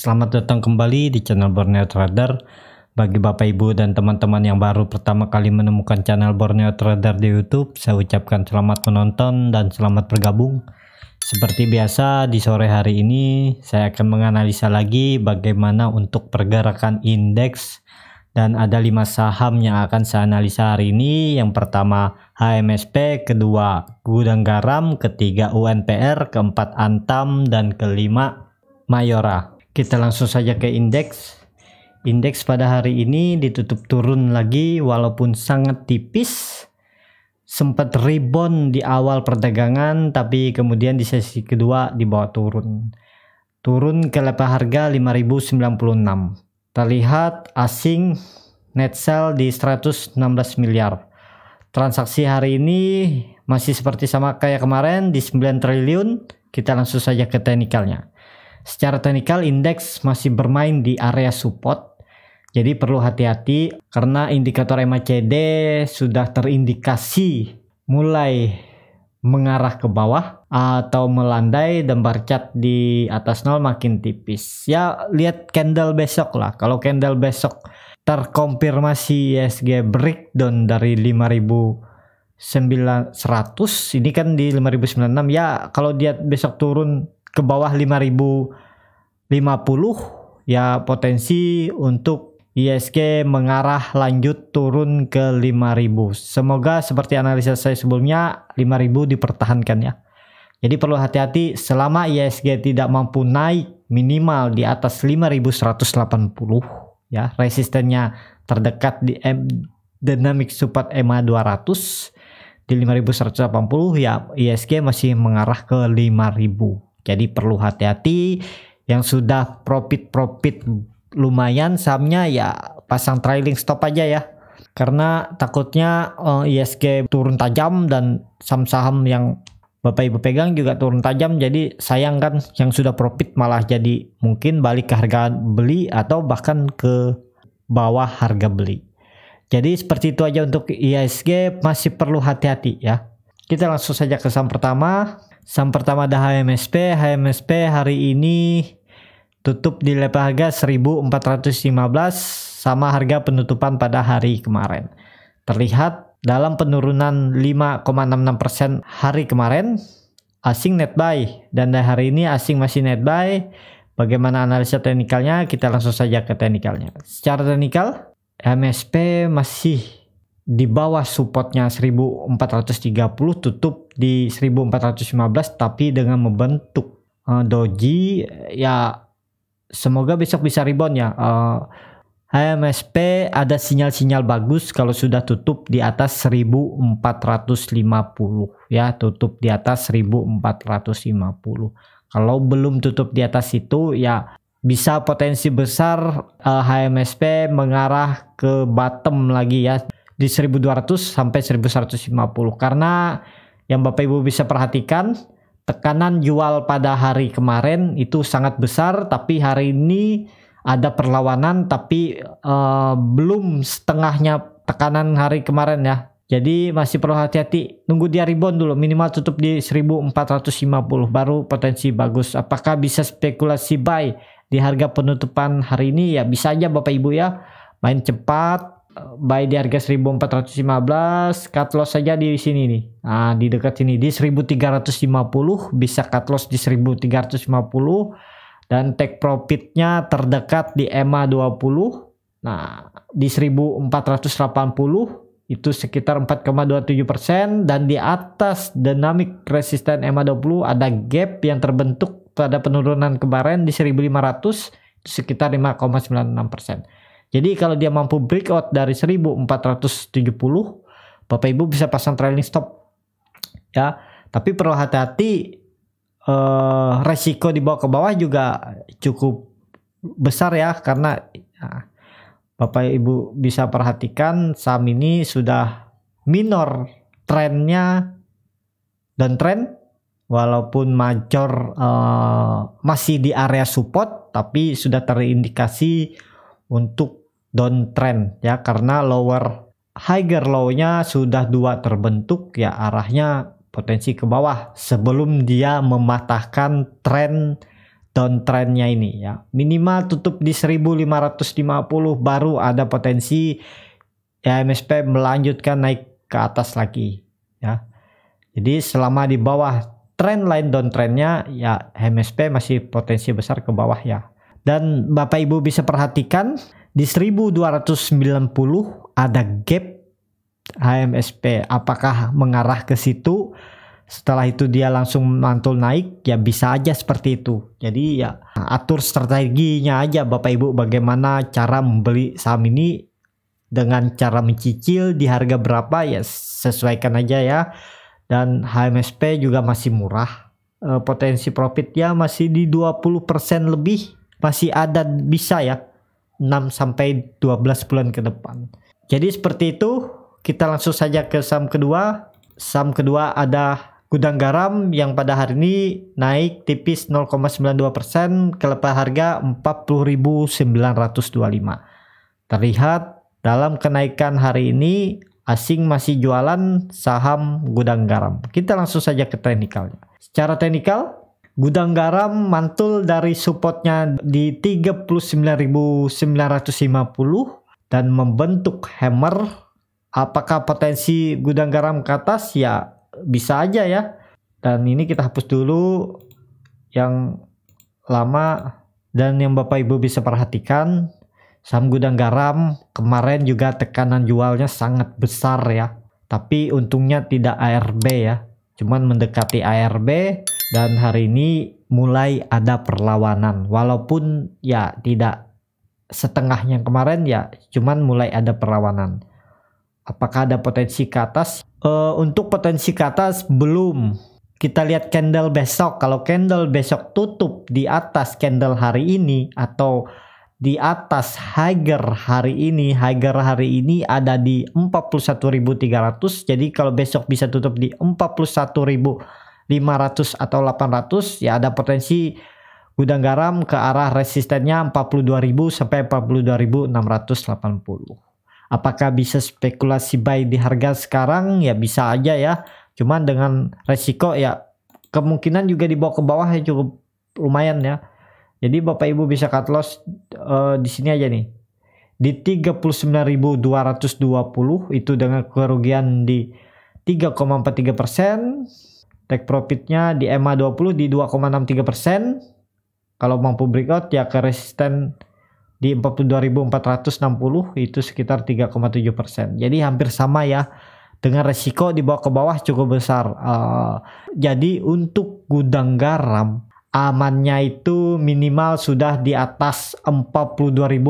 Selamat datang kembali di channel Borneo Trader. Bagi Bapak Ibu dan teman-teman yang baru pertama kali menemukan channel Borneo Trader di YouTube, saya ucapkan selamat menonton dan selamat bergabung. Seperti biasa di sore hari ini saya akan menganalisa lagi bagaimana untuk pergerakan indeks dan ada lima saham yang akan saya analisa hari ini. Yang pertama HMSP, kedua Gudang Garam, ketiga UNPR, keempat Antam dan kelima Mayora kita langsung saja ke indeks. Indeks pada hari ini ditutup turun lagi walaupun sangat tipis. Sempat rebound di awal perdagangan tapi kemudian di sesi kedua dibawa turun. Turun ke level harga 5096. Terlihat asing net sell di 116 miliar. Transaksi hari ini masih seperti sama kayak kemarin di 9 triliun. Kita langsung saja ke teknikalnya. Secara teknikal indeks masih bermain di area support. Jadi perlu hati-hati karena indikator MACD sudah terindikasi mulai mengarah ke bawah atau melandai dan bar chart di atas nol makin tipis. Ya lihat candle besok lah. Kalau candle besok terkonfirmasi ISG breakdown dari 5000 900 ini kan di 5096 ya kalau dia besok turun ke bawah 5050 ya potensi untuk ISG mengarah lanjut turun ke 5000. Semoga seperti analisa saya sebelumnya 5000 dipertahankan ya. Jadi perlu hati-hati selama ISG tidak mampu naik minimal di atas 5180 ya resistennya terdekat di M Dynamic Support EMA 200 di 5180 ya ISG masih mengarah ke 5000. Jadi perlu hati-hati yang sudah profit-profit lumayan sahamnya ya pasang trailing stop aja ya. Karena takutnya uh, eh, ISG turun tajam dan saham-saham yang Bapak Ibu pegang juga turun tajam jadi sayang kan yang sudah profit malah jadi mungkin balik ke harga beli atau bahkan ke bawah harga beli. Jadi seperti itu aja untuk ISG masih perlu hati-hati ya. Kita langsung saja ke saham pertama yang pertama ada HMSP. HMSP hari ini tutup di level harga 1415 sama harga penutupan pada hari kemarin. Terlihat dalam penurunan 5,66% hari kemarin asing net buy dan dari hari ini asing masih net buy. Bagaimana analisa teknikalnya? Kita langsung saja ke teknikalnya. Secara teknikal MSP masih di bawah supportnya 1430 tutup di 1415 tapi dengan membentuk uh, doji ya semoga besok bisa rebound ya uh, eh, HMSP ada sinyal-sinyal bagus kalau sudah tutup di atas 1450 ya tutup di atas 1450 kalau belum tutup di atas itu ya bisa potensi besar uh, eh, HMSP mengarah ke bottom lagi ya di 1200 sampai 1150 karena yang Bapak Ibu bisa perhatikan tekanan jual pada hari kemarin itu sangat besar tapi hari ini ada perlawanan tapi uh, belum setengahnya tekanan hari kemarin ya. Jadi masih perlu hati-hati nunggu dia rebound dulu minimal tutup di 1450 baru potensi bagus. Apakah bisa spekulasi buy di harga penutupan hari ini ya bisa aja Bapak Ibu ya main cepat buy di harga 1415 cut loss saja di sini nih nah, di dekat sini di 1350 bisa cut loss di 1350 dan take profitnya terdekat di EMA 20 nah di 1480 itu sekitar 4,27 persen dan di atas dynamic resistance EMA 20 ada gap yang terbentuk pada penurunan kemarin di 1500 itu sekitar 5,96 persen jadi kalau dia mampu breakout dari 1470, Bapak Ibu bisa pasang trailing stop. Ya, tapi perlu hati-hati eh, resiko di bawah ke bawah juga cukup besar ya karena ya, Bapak Ibu bisa perhatikan saham ini sudah minor trennya trend walaupun major eh, masih di area support tapi sudah terindikasi untuk downtrend ya karena lower higher low-nya sudah dua terbentuk ya arahnya potensi ke bawah sebelum dia mematahkan tren downtrendnya ini ya minimal tutup di 1550 baru ada potensi ya MSP melanjutkan naik ke atas lagi ya jadi selama di bawah trend line downtrendnya ya MSP masih potensi besar ke bawah ya dan Bapak Ibu bisa perhatikan di 1290 ada gap HMSP. Apakah mengarah ke situ? Setelah itu dia langsung mantul naik, ya bisa aja seperti itu. Jadi ya atur strateginya aja Bapak Ibu bagaimana cara membeli saham ini dengan cara mencicil di harga berapa ya sesuaikan aja ya. Dan HMSP juga masih murah. Eh, potensi profitnya masih di 20% lebih, masih ada bisa ya 6 sampai 12 bulan ke depan. Jadi seperti itu, kita langsung saja ke saham kedua. Saham kedua ada Gudang Garam yang pada hari ini naik tipis 0,92% ke lepas harga 40.925. Terlihat dalam kenaikan hari ini asing masih jualan saham Gudang Garam. Kita langsung saja ke teknikalnya. Secara teknikal Gudang garam mantul dari supportnya di 39.950 dan membentuk hammer. Apakah potensi gudang garam ke atas? Ya bisa aja ya. Dan ini kita hapus dulu yang lama dan yang Bapak Ibu bisa perhatikan saham gudang garam kemarin juga tekanan jualnya sangat besar ya. Tapi untungnya tidak ARB ya. Cuman mendekati ARB dan hari ini mulai ada perlawanan walaupun ya tidak setengahnya kemarin ya cuman mulai ada perlawanan apakah ada potensi ke atas uh, untuk potensi ke atas belum kita lihat candle besok kalau candle besok tutup di atas candle hari ini atau di atas higher hari ini higher hari ini ada di 41.300 jadi kalau besok bisa tutup di 41.000 500 atau 800 ya ada potensi gudang garam ke arah resistennya 42.000 sampai 42.680. Apakah bisa spekulasi buy di harga sekarang? Ya bisa aja ya. Cuman dengan resiko ya kemungkinan juga dibawa ke bawah ya cukup lumayan ya. Jadi Bapak Ibu bisa cut loss uh, di sini aja nih. Di 39.220 itu dengan kerugian di 3,43 persen Take profitnya di EMA 20 di 2,63 persen. Kalau mampu breakout ya ke resisten di 42.460 itu sekitar 3,7 persen. Jadi hampir sama ya dengan resiko di bawah ke bawah cukup besar. Uh, jadi untuk gudang garam amannya itu minimal sudah di atas 42.500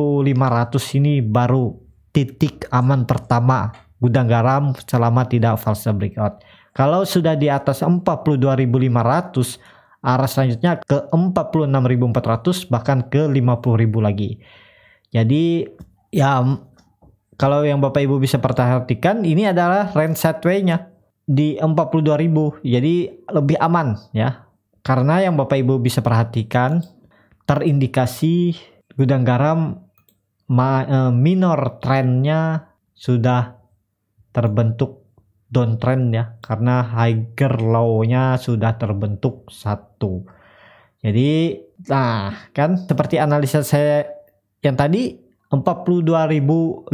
ini baru titik aman pertama gudang garam selama tidak false breakout. Kalau sudah di atas 42.500, arah selanjutnya ke 46.400 bahkan ke 50.000 lagi. Jadi ya kalau yang Bapak Ibu bisa perhatikan ini adalah range sideways-nya di 42.000. Jadi lebih aman ya. Karena yang Bapak Ibu bisa perhatikan terindikasi gudang garam eh, minor trennya sudah terbentuk downtrend ya karena higher low-nya sudah terbentuk satu. Jadi nah kan seperti analisa saya yang tadi 42.500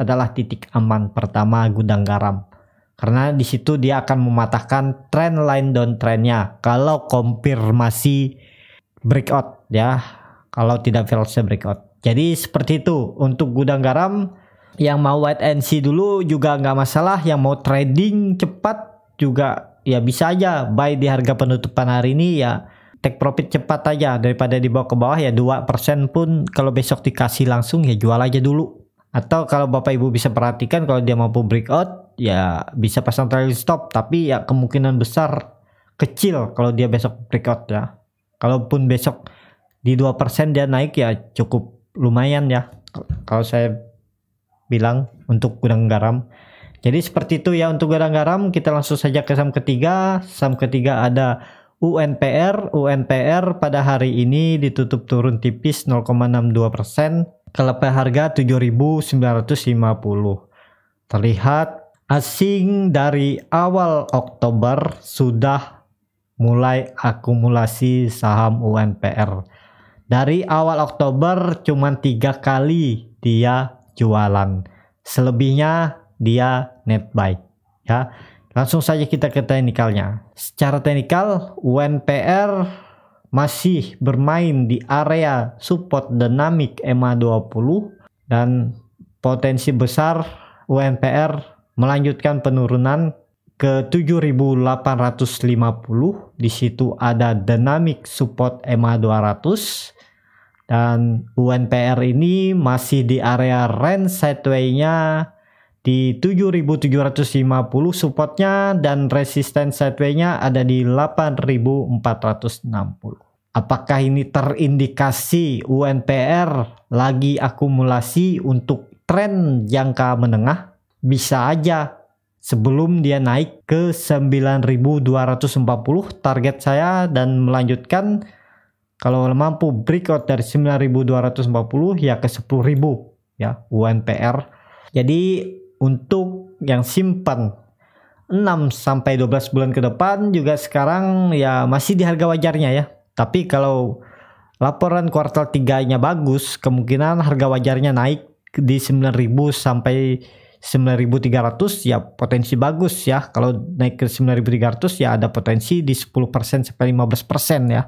adalah titik aman pertama gudang garam. Karena di situ dia akan mematahkan trend line downtrendnya kalau konfirmasi breakout ya. Kalau tidak false breakout. Jadi seperti itu untuk gudang garam yang mau wait and see dulu juga nggak masalah yang mau trading cepat juga ya bisa aja buy di harga penutupan hari ini ya take profit cepat aja daripada dibawa ke bawah ya 2% pun kalau besok dikasih langsung ya jual aja dulu atau kalau Bapak Ibu bisa perhatikan kalau dia mampu out ya bisa pasang trailing stop tapi ya kemungkinan besar kecil kalau dia besok breakout ya kalaupun besok di 2% dia naik ya cukup lumayan ya kalau saya bilang untuk gudang garam. Jadi seperti itu ya untuk gudang garam kita langsung saja ke saham ketiga. Saham ketiga ada UNPR. UNPR pada hari ini ditutup turun tipis 0,62% ke lepas harga 7.950. Terlihat asing dari awal Oktober sudah mulai akumulasi saham UNPR. Dari awal Oktober cuma tiga kali dia jualan. Selebihnya dia net buy. Ya. Langsung saja kita ke teknikalnya. Secara teknikal, UNPR masih bermain di area support dinamik EMA 20 dan potensi besar UNPR melanjutkan penurunan ke 7850. Di situ ada dynamic support EMA 200 dan UNPR ini masih di area range sideway-nya di 7750 supportnya dan resistance sideway-nya ada di 8460. Apakah ini terindikasi UNPR lagi akumulasi untuk tren jangka menengah? Bisa aja sebelum dia naik ke 9240 target saya dan melanjutkan kalau mampu breakout dari 9.240 ya ke 10.000 ya UNPR. Jadi untuk yang simpan 6 sampai 12 bulan ke depan juga sekarang ya masih di harga wajarnya ya. Tapi kalau laporan kuartal 3-nya bagus, kemungkinan harga wajarnya naik di 9.000 sampai 9.300 ya potensi bagus ya. Kalau naik ke 9.300 ya ada potensi di 10% sampai 15% ya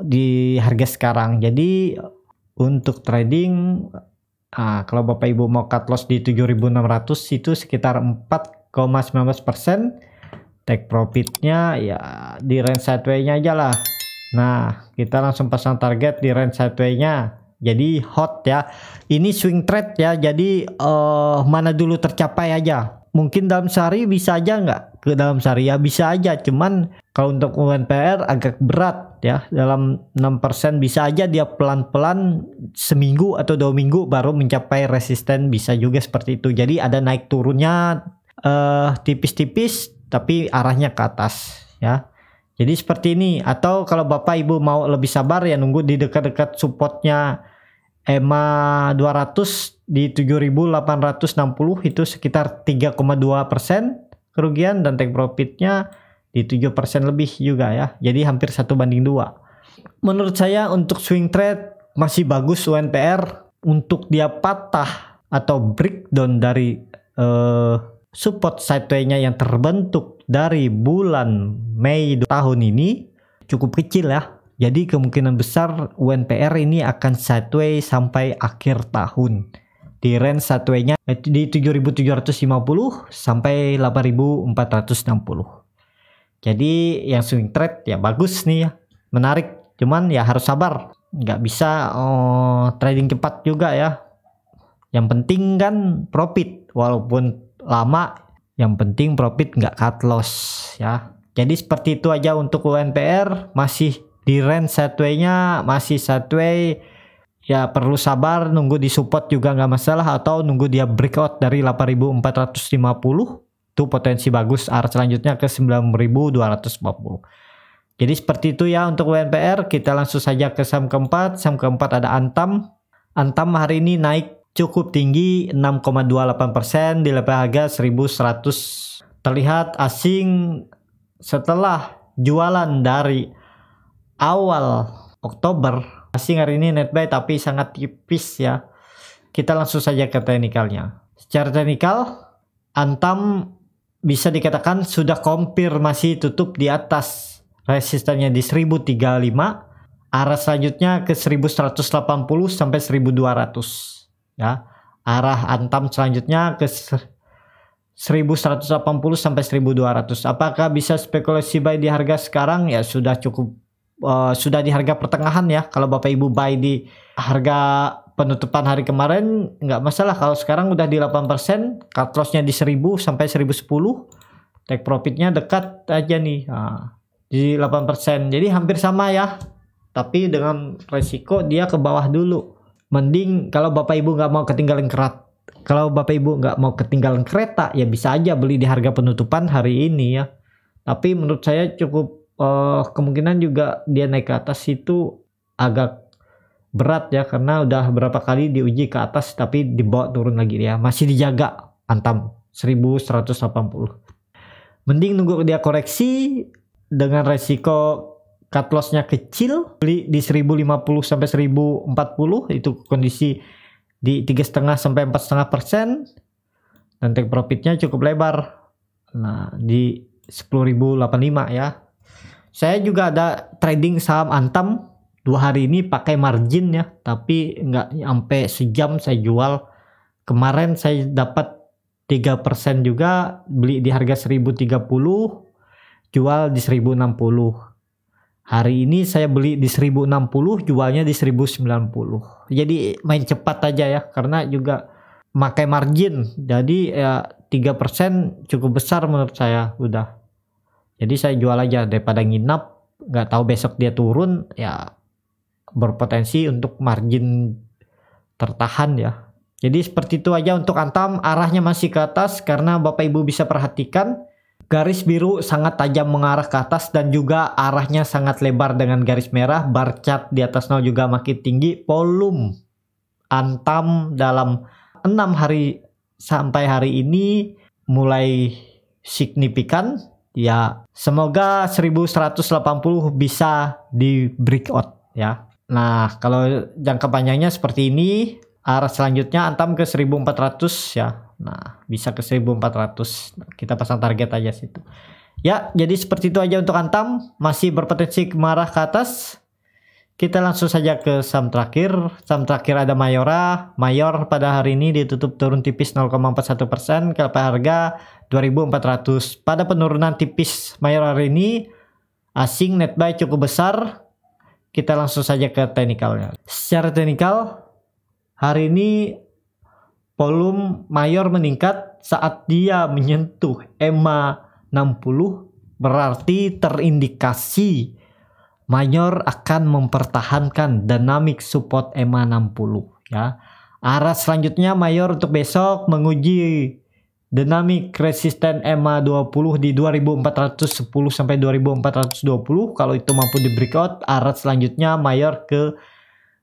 di harga sekarang. Jadi untuk trading uh, kalau Bapak Ibu mau cut loss di 7.600 itu sekitar 4,19% take profitnya ya di range sideway-nya aja lah. Nah, kita langsung pasang target di range sideway-nya. Jadi hot ya. Ini swing trade ya. Jadi uh, mana dulu tercapai aja. Mungkin dalam sehari bisa aja nggak ke dalam syariah bisa aja cuman kalau untuk UNPR agak berat ya dalam 6% bisa aja dia pelan-pelan seminggu atau dua minggu baru mencapai resisten bisa juga seperti itu jadi ada naik turunnya eh, tipis-tipis tapi arahnya ke atas ya jadi seperti ini atau kalau bapak ibu mau lebih sabar ya nunggu di dekat-dekat supportnya EMA 200 di 7860 itu sekitar 3,2 persen kerugian dan take profitnya di 7% lebih juga ya. Jadi hampir satu banding dua. Menurut saya untuk swing trade masih bagus UNPR untuk dia patah atau breakdown dari uh, support sideway-nya yang terbentuk dari bulan Mei tahun ini cukup kecil ya. Jadi kemungkinan besar UNPR ini akan sideways sampai akhir tahun di range satway eh, di 7750 sampai 8460. Jadi yang swing trade ya bagus nih ya. Menarik, cuman ya harus sabar. Nggak bisa oh, trading cepat juga ya. Yang penting kan profit walaupun lama yang penting profit nggak cut loss ya. Jadi seperti itu aja untuk UNPR masih di range satway masih satway ya perlu sabar nunggu di support juga nggak masalah atau nunggu dia breakout dari 8450 itu potensi bagus arah selanjutnya ke 9.250. jadi seperti itu ya untuk WNPR kita langsung saja ke saham keempat saham keempat ada Antam Antam hari ini naik cukup tinggi 6,28% di level harga 1100 terlihat asing setelah jualan dari awal Oktober Asing hari ini net buy tapi sangat tipis ya. Kita langsung saja ke teknikalnya. Secara teknikal, Antam bisa dikatakan sudah konfirmasi tutup di atas resistennya di 1035, arah selanjutnya ke 1180 sampai 1200 ya. Arah Antam selanjutnya ke 1180 sampai 1200. Apakah bisa spekulasi buy di harga sekarang? Ya sudah cukup uh, sudah di harga pertengahan ya. Kalau Bapak Ibu buy di harga penutupan hari kemarin nggak masalah kalau sekarang udah di 8% cut lossnya di 1000 sampai 1010 take profitnya dekat aja nih nah, di 8% jadi hampir sama ya tapi dengan resiko dia ke bawah dulu mending kalau bapak ibu nggak mau ketinggalan kerat kalau bapak ibu nggak mau ketinggalan kereta ya bisa aja beli di harga penutupan hari ini ya tapi menurut saya cukup uh, kemungkinan juga dia naik ke atas itu agak berat ya karena udah berapa kali diuji ke atas tapi dibawa turun lagi ya masih dijaga antam 1180 mending nunggu dia koreksi dengan resiko cut lossnya kecil beli di 1050 sampai 1040 itu kondisi di tiga setengah sampai empat setengah persen dan take profitnya cukup lebar nah di 10.085 ya saya juga ada trading saham Antam dua hari ini pakai margin ya, tapi nggak sampai sejam saya jual. Kemarin saya dapat 3% juga beli di harga 1030, jual di 1060. Hari ini saya beli di 1060, jualnya di 1090. Jadi main cepat aja ya karena juga pakai margin. Jadi ya 3% cukup besar menurut saya udah jadi saya jual aja daripada nginap nggak tahu besok dia turun ya berpotensi untuk margin tertahan ya jadi seperti itu aja untuk Antam arahnya masih ke atas karena Bapak Ibu bisa perhatikan garis biru sangat tajam mengarah ke atas dan juga arahnya sangat lebar dengan garis merah bar chart di atas nol juga makin tinggi volume Antam dalam 6 hari sampai hari ini mulai signifikan Ya, semoga 1180 bisa di breakout ya. Nah, kalau jangka panjangnya seperti ini, arah selanjutnya antam ke 1400 ya. Nah, bisa ke 1400. kita pasang target aja situ. Ya, jadi seperti itu aja untuk antam, masih berpotensi marah ke atas. Kita langsung saja ke saham terakhir. Saham terakhir ada Mayora. Mayor pada hari ini ditutup turun tipis 0,41% persen. ke harga 2400. Pada penurunan tipis Mayor hari ini asing net buy cukup besar. Kita langsung saja ke teknikalnya. Secara teknikal hari ini volume Mayor meningkat saat dia menyentuh EMA 60 berarti terindikasi Mayor akan mempertahankan dynamic support EMA 60 ya. Arah selanjutnya Mayor untuk besok menguji dynamic resisten EMA 20 di 2410 sampai 2420 kalau itu mampu di breakout arah selanjutnya Mayor ke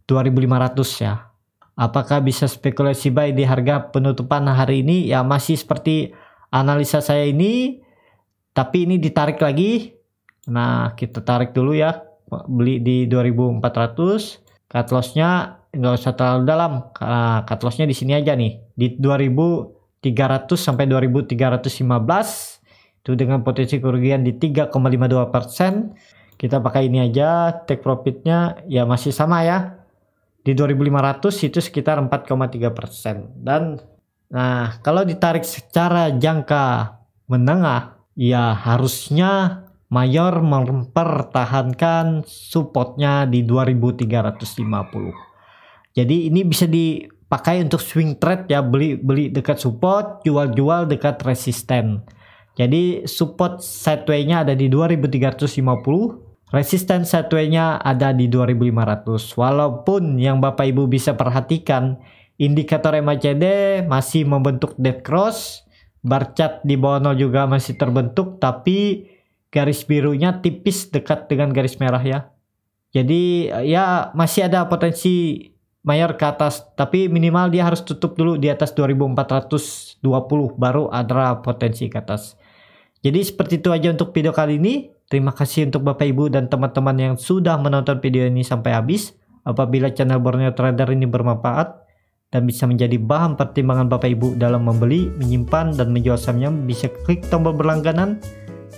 2500 ya. Apakah bisa spekulasi buy di harga penutupan hari ini? Ya masih seperti analisa saya ini tapi ini ditarik lagi. Nah, kita tarik dulu ya beli di 2400 cut lossnya nggak usah terlalu dalam nah, cut lossnya di sini aja nih di 2300 sampai 2315 itu dengan potensi kerugian di 3,52 kita pakai ini aja take profitnya ya masih sama ya di 2500 itu sekitar 4,3 dan nah kalau ditarik secara jangka menengah ya harusnya Mayor mempertahankan supportnya di 2350. Jadi ini bisa dipakai untuk swing trade ya, beli beli dekat support, jual-jual dekat resisten. Jadi support sideway ada di 2350, resisten sideway ada di 2500. Walaupun yang Bapak Ibu bisa perhatikan indikator MACD masih membentuk dead cross, bar chart di bawah nol juga masih terbentuk tapi garis birunya tipis dekat dengan garis merah ya. Jadi ya masih ada potensi mayor ke atas tapi minimal dia harus tutup dulu di atas 2420 baru ada potensi ke atas. Jadi seperti itu aja untuk video kali ini. Terima kasih untuk Bapak Ibu dan teman-teman yang sudah menonton video ini sampai habis. Apabila channel Borneo Trader ini bermanfaat dan bisa menjadi bahan pertimbangan Bapak Ibu dalam membeli, menyimpan, dan menjual sahamnya, bisa klik tombol berlangganan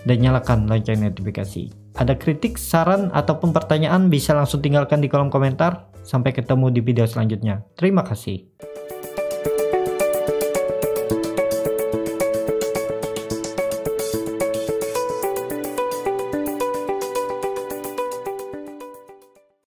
dan nyalakan lonceng notifikasi. Ada kritik, saran, ataupun pertanyaan bisa langsung tinggalkan di kolom komentar. Sampai ketemu di video selanjutnya. Terima kasih.